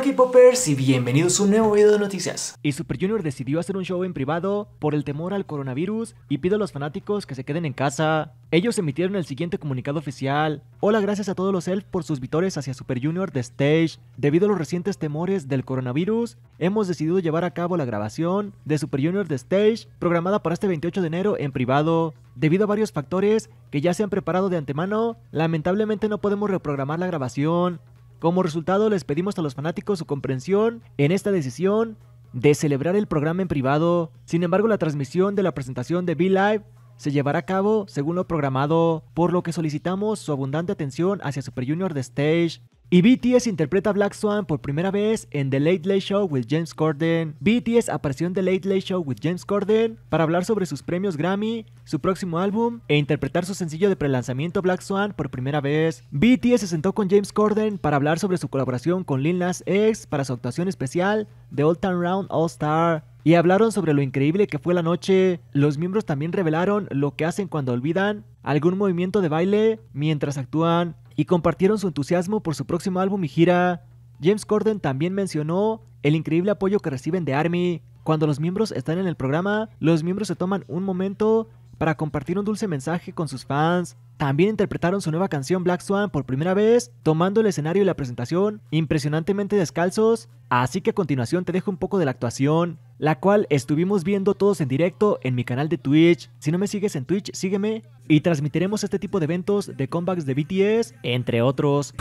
Hola y bienvenidos a un nuevo video de noticias. Y Super Junior decidió hacer un show en privado por el temor al coronavirus y pide a los fanáticos que se queden en casa. Ellos emitieron el siguiente comunicado oficial. Hola gracias a todos los elf por sus vitores hacia Super Junior de Stage. Debido a los recientes temores del coronavirus, hemos decidido llevar a cabo la grabación de Super Junior The Stage programada para este 28 de enero en privado. Debido a varios factores que ya se han preparado de antemano, lamentablemente no podemos reprogramar la grabación. Como resultado, les pedimos a los fanáticos su comprensión en esta decisión de celebrar el programa en privado. Sin embargo, la transmisión de la presentación de v Live se llevará a cabo según lo programado, por lo que solicitamos su abundante atención hacia Super Junior de Stage y BTS interpreta a Black Swan por primera vez en The Late Late Show with James Corden. BTS apareció en The Late Late Show with James Corden para hablar sobre sus premios Grammy, su próximo álbum e interpretar su sencillo de prelanzamiento Black Swan por primera vez. BTS se sentó con James Corden para hablar sobre su colaboración con Lil Nas X para su actuación especial The All Time Round All Star y hablaron sobre lo increíble que fue la noche. Los miembros también revelaron lo que hacen cuando olvidan algún movimiento de baile mientras actúan y compartieron su entusiasmo por su próximo álbum y gira. James Corden también mencionó el increíble apoyo que reciben de Army. Cuando los miembros están en el programa, los miembros se toman un momento para compartir un dulce mensaje con sus fans. También interpretaron su nueva canción Black Swan por primera vez, tomando el escenario y la presentación impresionantemente descalzos, así que a continuación te dejo un poco de la actuación, la cual estuvimos viendo todos en directo en mi canal de Twitch. Si no me sigues en Twitch, sígueme y transmitiremos este tipo de eventos de comebacks de BTS, entre otros.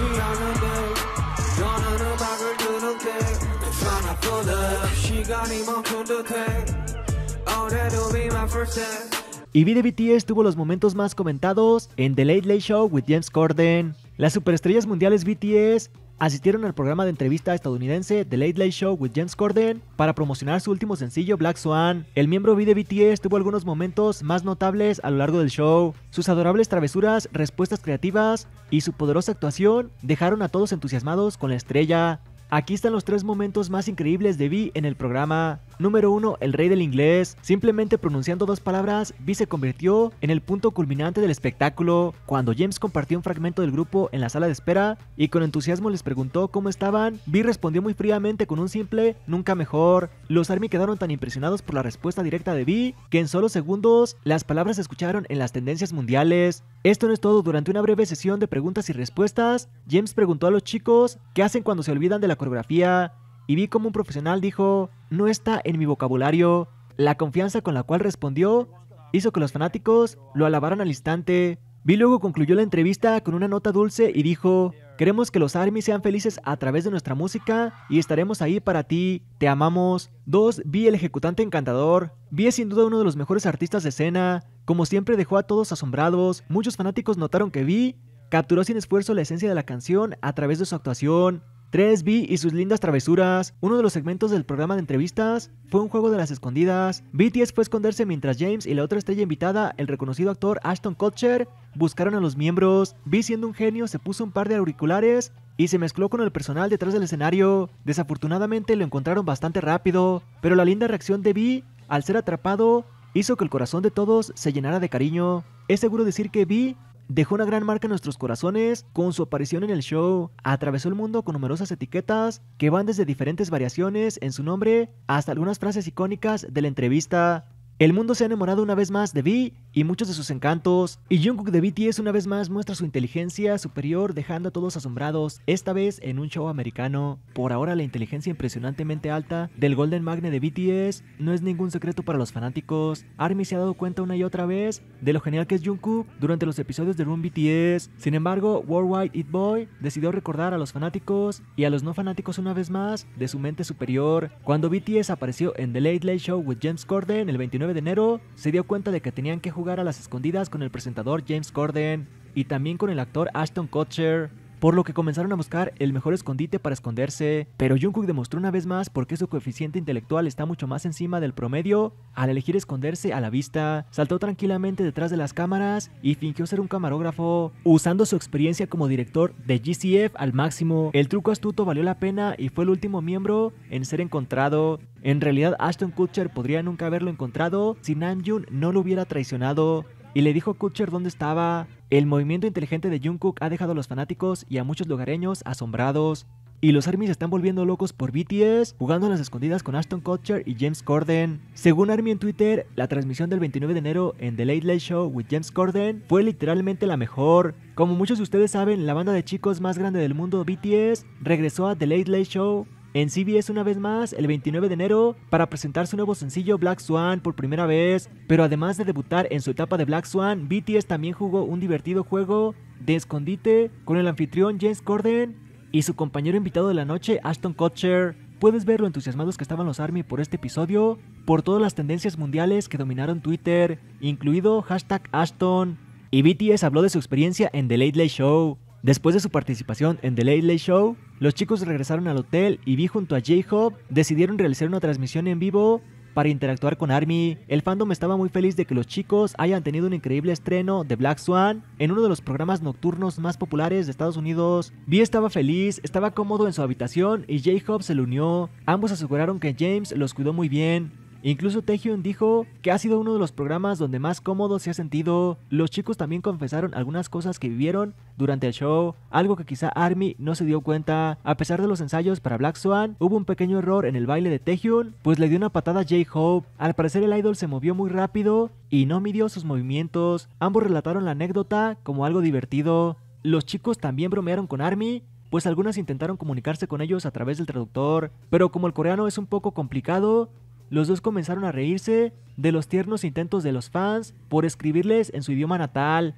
Y vi de BTS tuvo los momentos más comentados en The Late Late Show with James Corden. Las superestrellas mundiales BTS asistieron al programa de entrevista estadounidense The Late Late Show with James Corden para promocionar su último sencillo Black Swan. El miembro B de BTS tuvo algunos momentos más notables a lo largo del show. Sus adorables travesuras, respuestas creativas y su poderosa actuación dejaron a todos entusiasmados con la estrella. Aquí están los tres momentos más increíbles de V en el programa. Número 1. El rey del inglés. Simplemente pronunciando dos palabras, Vi se convirtió en el punto culminante del espectáculo cuando James compartió un fragmento del grupo en la sala de espera y con entusiasmo les preguntó cómo estaban. Vi respondió muy fríamente con un simple nunca mejor. Los ARMY quedaron tan impresionados por la respuesta directa de Vi que en solo segundos las palabras se escucharon en las tendencias mundiales. Esto no es todo, durante una breve sesión de preguntas y respuestas, James preguntó a los chicos qué hacen cuando se olvidan de la coreografía y vi como un profesional dijo, no está en mi vocabulario. La confianza con la cual respondió hizo que los fanáticos lo alabaran al instante. Vi luego concluyó la entrevista con una nota dulce y dijo, queremos que los ARMY sean felices a través de nuestra música y estaremos ahí para ti, te amamos. 2. Vi el ejecutante encantador. Vi es sin duda uno de los mejores artistas de escena. Como siempre dejó a todos asombrados, muchos fanáticos notaron que Vi capturó sin esfuerzo la esencia de la canción a través de su actuación. 3B y sus lindas travesuras, uno de los segmentos del programa de entrevistas, fue un juego de las escondidas. BTS fue a esconderse mientras James y la otra estrella invitada, el reconocido actor Ashton Kutcher, buscaron a los miembros. B siendo un genio se puso un par de auriculares y se mezcló con el personal detrás del escenario. Desafortunadamente lo encontraron bastante rápido, pero la linda reacción de B al ser atrapado hizo que el corazón de todos se llenara de cariño. Es seguro decir que Vi Dejó una gran marca en nuestros corazones con su aparición en el show. Atravesó el mundo con numerosas etiquetas que van desde diferentes variaciones en su nombre hasta algunas frases icónicas de la entrevista. El mundo se ha enamorado una vez más de Vi y muchos de sus encantos, y Jungkook de BTS una vez más muestra su inteligencia superior dejando a todos asombrados, esta vez en un show americano. Por ahora la inteligencia impresionantemente alta del Golden Magnet de BTS no es ningún secreto para los fanáticos. ARMY se ha dado cuenta una y otra vez de lo genial que es Jungkook durante los episodios de Room BTS. Sin embargo, Worldwide It Boy decidió recordar a los fanáticos y a los no fanáticos una vez más de su mente superior. Cuando BTS apareció en The Late Late Show with James Corden el 29 de enero, se dio cuenta de que tenían que jugar a las escondidas con el presentador James Corden y también con el actor Ashton Kutcher por lo que comenzaron a buscar el mejor escondite para esconderse, pero Jungkook demostró una vez más por qué su coeficiente intelectual está mucho más encima del promedio al elegir esconderse a la vista, saltó tranquilamente detrás de las cámaras y fingió ser un camarógrafo, usando su experiencia como director de GCF al máximo. El truco astuto valió la pena y fue el último miembro en ser encontrado. En realidad Ashton Kutcher podría nunca haberlo encontrado si Namjoon no lo hubiera traicionado y le dijo a Kutcher dónde estaba. El movimiento inteligente de Jungkook ha dejado a los fanáticos y a muchos lugareños asombrados. Y los ARMY están volviendo locos por BTS, jugando a las escondidas con Ashton Kutcher y James Corden. Según ARMY en Twitter, la transmisión del 29 de enero en The Late Late Show with James Corden fue literalmente la mejor. Como muchos de ustedes saben, la banda de chicos más grande del mundo, BTS, regresó a The Late Late Show en CBS una vez más el 29 de enero para presentar su nuevo sencillo Black Swan por primera vez, pero además de debutar en su etapa de Black Swan, BTS también jugó un divertido juego de escondite con el anfitrión James Corden y su compañero invitado de la noche Ashton Kutcher. Puedes ver lo entusiasmados que estaban los ARMY por este episodio, por todas las tendencias mundiales que dominaron Twitter, incluido hashtag Ashton. Y BTS habló de su experiencia en The Late Late Show, Después de su participación en The Late Late Show, los chicos regresaron al hotel y Vi junto a J-Hope decidieron realizar una transmisión en vivo para interactuar con Army. El fandom estaba muy feliz de que los chicos hayan tenido un increíble estreno de Black Swan en uno de los programas nocturnos más populares de Estados Unidos. Vi estaba feliz, estaba cómodo en su habitación y J-Hope se le unió. Ambos aseguraron que James los cuidó muy bien. Incluso Taehyun dijo que ha sido uno de los programas donde más cómodo se ha sentido. Los chicos también confesaron algunas cosas que vivieron durante el show, algo que quizá Army no se dio cuenta. A pesar de los ensayos para Black Swan, hubo un pequeño error en el baile de Taehyun, pues le dio una patada a J-Hope. Al parecer el idol se movió muy rápido y no midió sus movimientos. Ambos relataron la anécdota como algo divertido. Los chicos también bromearon con Army pues algunas intentaron comunicarse con ellos a través del traductor, pero como el coreano es un poco complicado, los dos comenzaron a reírse de los tiernos intentos de los fans por escribirles en su idioma natal.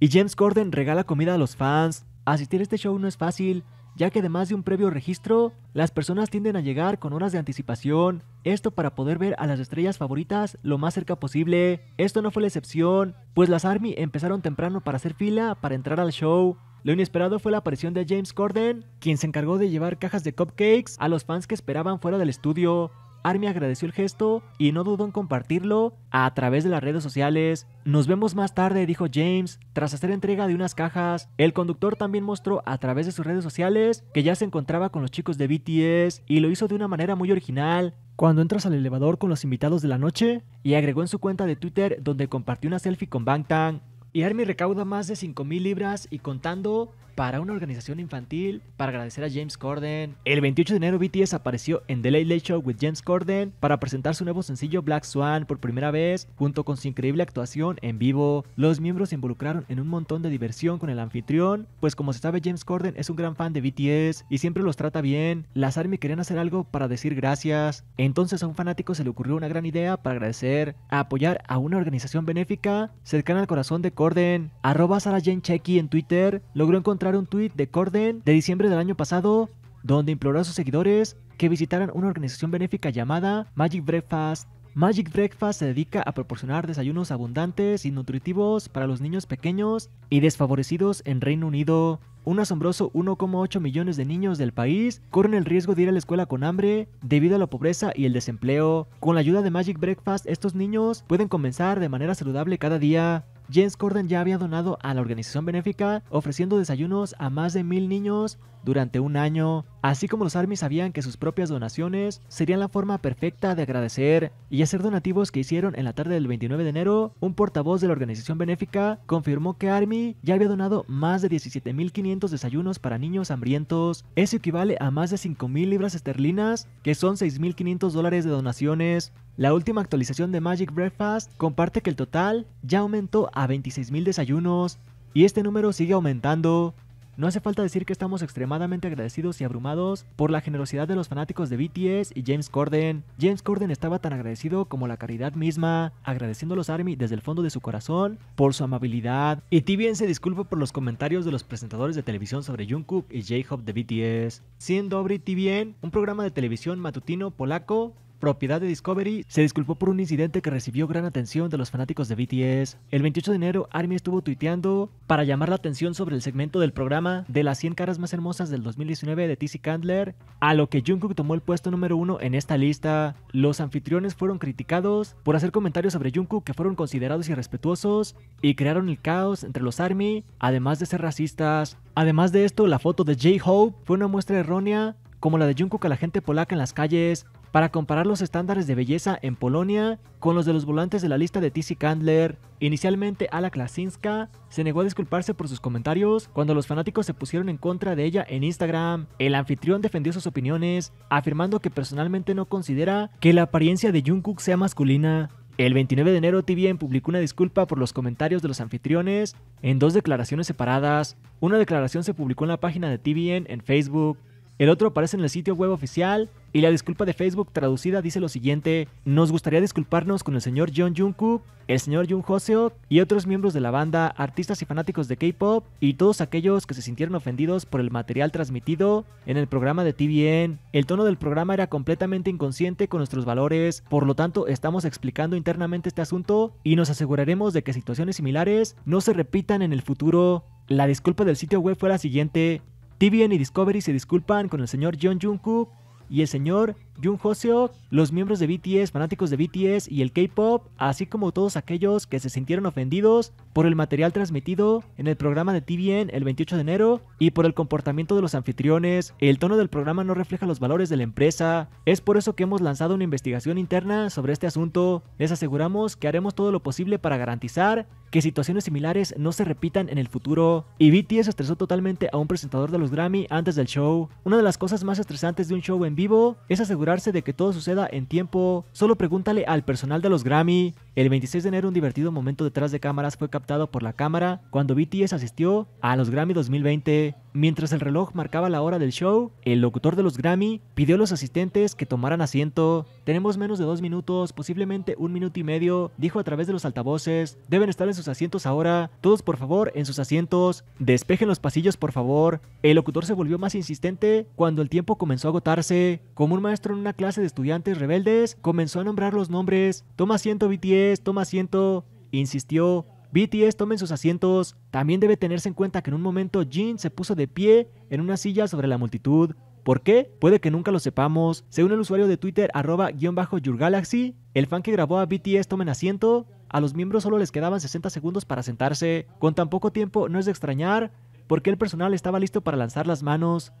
Y James Corden regala comida a los fans. Asistir a este show no es fácil, ya que además de un previo registro, las personas tienden a llegar con horas de anticipación, esto para poder ver a las estrellas favoritas lo más cerca posible. Esto no fue la excepción, pues las ARMY empezaron temprano para hacer fila para entrar al show, lo inesperado fue la aparición de James Corden, quien se encargó de llevar cajas de cupcakes a los fans que esperaban fuera del estudio. Army agradeció el gesto y no dudó en compartirlo a través de las redes sociales. Nos vemos más tarde, dijo James, tras hacer entrega de unas cajas. El conductor también mostró a través de sus redes sociales que ya se encontraba con los chicos de BTS y lo hizo de una manera muy original. Cuando entras al elevador con los invitados de la noche, y agregó en su cuenta de Twitter donde compartió una selfie con Bangtan, y Army recauda más de 5000 libras y contando para una organización infantil para agradecer a James Corden. El 28 de enero BTS apareció en The Late Late Show with James Corden para presentar su nuevo sencillo Black Swan por primera vez junto con su increíble actuación en vivo. Los miembros se involucraron en un montón de diversión con el anfitrión, pues como se sabe James Corden es un gran fan de BTS y siempre los trata bien. Las ARMY querían hacer algo para decir gracias. Entonces a un fanático se le ocurrió una gran idea para agradecer, apoyar a una organización benéfica cercana al corazón de Corden Corden. Arroba Sarah Jane en Twitter logró encontrar un tweet de Corden de diciembre del año pasado donde imploró a sus seguidores que visitaran una organización benéfica llamada Magic Breakfast. Magic Breakfast se dedica a proporcionar desayunos abundantes y nutritivos para los niños pequeños y desfavorecidos en Reino Unido. Un asombroso 1,8 millones de niños del país corren el riesgo de ir a la escuela con hambre debido a la pobreza y el desempleo. Con la ayuda de Magic Breakfast, estos niños pueden comenzar de manera saludable cada día. James Corden ya había donado a la organización benéfica ofreciendo desayunos a más de mil niños durante un año, así como los ARMY sabían que sus propias donaciones serían la forma perfecta de agradecer y hacer donativos que hicieron en la tarde del 29 de enero, un portavoz de la organización benéfica confirmó que ARMY ya había donado más de 17.500 desayunos para niños hambrientos, eso equivale a más de 5.000 libras esterlinas, que son 6.500 dólares de donaciones, la última actualización de Magic Breakfast comparte que el total ya aumentó a 26.000 desayunos y este número sigue aumentando. No hace falta decir que estamos extremadamente agradecidos y abrumados por la generosidad de los fanáticos de BTS y James Corden. James Corden estaba tan agradecido como la caridad misma, agradeciendo a los ARMY desde el fondo de su corazón por su amabilidad. Y ti se disculpa por los comentarios de los presentadores de televisión sobre Jungkook y J-Hope de BTS. Siendo Dobry TVN, un programa de televisión matutino polaco propiedad de Discovery, se disculpó por un incidente que recibió gran atención de los fanáticos de BTS. El 28 de enero, ARMY estuvo tuiteando para llamar la atención sobre el segmento del programa de las 100 caras más hermosas del 2019 de TC Candler, a lo que Jungkook tomó el puesto número uno en esta lista. Los anfitriones fueron criticados por hacer comentarios sobre Jungkook que fueron considerados irrespetuosos y crearon el caos entre los ARMY, además de ser racistas. Además de esto, la foto de J-Hope fue una muestra errónea como la de Jungkook a la gente polaca en las calles, para comparar los estándares de belleza en Polonia con los de los volantes de la lista de TC Candler. Inicialmente, Ala Klasinska se negó a disculparse por sus comentarios cuando los fanáticos se pusieron en contra de ella en Instagram. El anfitrión defendió sus opiniones, afirmando que personalmente no considera que la apariencia de Jungkook sea masculina. El 29 de enero, TBN publicó una disculpa por los comentarios de los anfitriones en dos declaraciones separadas. Una declaración se publicó en la página de TBN en Facebook el otro aparece en el sitio web oficial y la disculpa de Facebook traducida dice lo siguiente: Nos gustaría disculparnos con el señor John Jungkook, el señor Jung Hoseo y otros miembros de la banda, artistas y fanáticos de K-pop y todos aquellos que se sintieron ofendidos por el material transmitido en el programa de TVN. El tono del programa era completamente inconsciente con nuestros valores, por lo tanto estamos explicando internamente este asunto y nos aseguraremos de que situaciones similares no se repitan en el futuro. La disculpa del sitio web fue la siguiente, TVN y Discovery se disculpan con el señor John Jungkook y el señor Jun Hoseo, los miembros de BTS, fanáticos de BTS y el K-pop, así como todos aquellos que se sintieron ofendidos por el material transmitido en el programa de TVN el 28 de enero y por el comportamiento de los anfitriones. El tono del programa no refleja los valores de la empresa. Es por eso que hemos lanzado una investigación interna sobre este asunto. Les aseguramos que haremos todo lo posible para garantizar que situaciones similares no se repitan en el futuro. Y BTS estresó totalmente a un presentador de los Grammy antes del show. Una de las cosas más estresantes de un show en vivo es asegurar de que todo suceda en tiempo, solo pregúntale al personal de los Grammy. El 26 de enero un divertido momento detrás de cámaras fue captado por la cámara cuando BTS asistió a los Grammy 2020. Mientras el reloj marcaba la hora del show, el locutor de los Grammy pidió a los asistentes que tomaran asiento. Tenemos menos de dos minutos, posiblemente un minuto y medio, dijo a través de los altavoces. Deben estar en sus asientos ahora. Todos por favor en sus asientos. Despejen los pasillos por favor. El locutor se volvió más insistente cuando el tiempo comenzó a agotarse. Como un maestro una clase de estudiantes rebeldes, comenzó a nombrar los nombres. Toma asiento BTS, toma asiento. Insistió. BTS, tomen sus asientos. También debe tenerse en cuenta que en un momento Jin se puso de pie en una silla sobre la multitud. ¿Por qué? Puede que nunca lo sepamos. Según el usuario de Twitter arroba guión bajo el fan que grabó a BTS Tomen Asiento, a los miembros solo les quedaban 60 segundos para sentarse. Con tan poco tiempo no es de extrañar, porque el personal estaba listo para lanzar las manos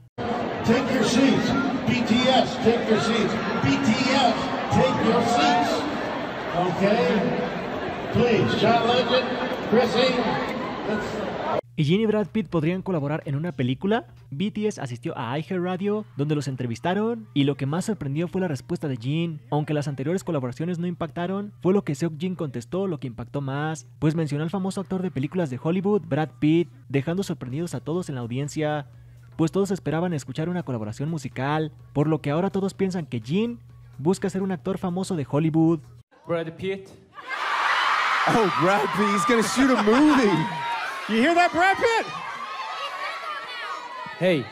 take your seats. BTS, take your seats. BTS, take your seats. Okay? Please, Legend, Chrissy, ¿Y Gene y Brad Pitt podrían colaborar en una película? BTS asistió a Radio, donde los entrevistaron, y lo que más sorprendió fue la respuesta de Jin. Aunque las anteriores colaboraciones no impactaron, fue lo que Seok Jin contestó lo que impactó más, pues mencionó al famoso actor de películas de Hollywood, Brad Pitt, dejando sorprendidos a todos en la audiencia pues todos esperaban escuchar una colaboración musical, por lo que ahora todos piensan que Jin busca ser un actor famoso de Hollywood. Brad Pitt. Oh, Brad Pitt, he's gonna shoot a movie. You hear that, Brad Pitt? Hey,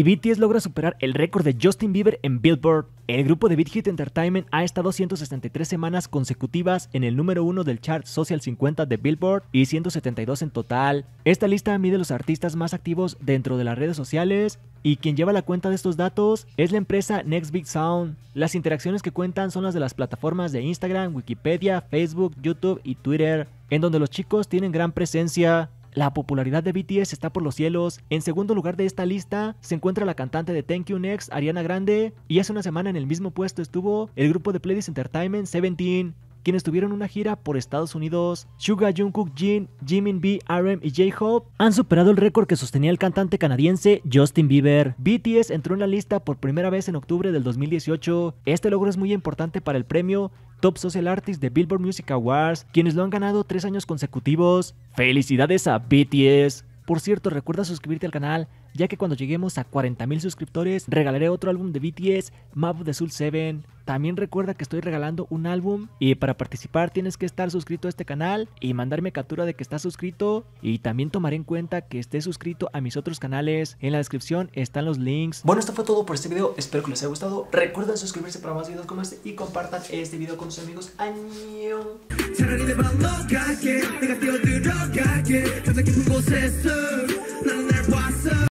y BTS logra superar el récord de Justin Bieber en Billboard. El grupo de Big Hit Entertainment ha estado 163 semanas consecutivas en el número 1 del chart Social 50 de Billboard y 172 en total. Esta lista mide los artistas más activos dentro de las redes sociales y quien lleva la cuenta de estos datos es la empresa Next Big Sound. Las interacciones que cuentan son las de las plataformas de Instagram, Wikipedia, Facebook, YouTube y Twitter, en donde los chicos tienen gran presencia. La popularidad de BTS está por los cielos. En segundo lugar de esta lista se encuentra la cantante de Thank You Next, Ariana Grande, y hace una semana en el mismo puesto estuvo el grupo de Playlist Entertainment, Seventeen quienes tuvieron una gira por Estados Unidos. Suga, Jungkook, Jin, Jimin B, RM y J-Hope han superado el récord que sostenía el cantante canadiense Justin Bieber. BTS entró en la lista por primera vez en octubre del 2018. Este logro es muy importante para el premio Top Social Artist de Billboard Music Awards, quienes lo han ganado tres años consecutivos. ¡Felicidades a BTS! Por cierto, recuerda suscribirte al canal ya que cuando lleguemos a 40.000 suscriptores regalaré otro álbum de BTS, Map of the Soul 7. También recuerda que estoy regalando un álbum y para participar tienes que estar suscrito a este canal y mandarme captura de que estás suscrito y también tomaré en cuenta que estés suscrito a mis otros canales. En la descripción están los links. Bueno, esto fue todo por este video. Espero que les haya gustado. Recuerden suscribirse para más videos como este y compartan este video con sus amigos. ¡Año!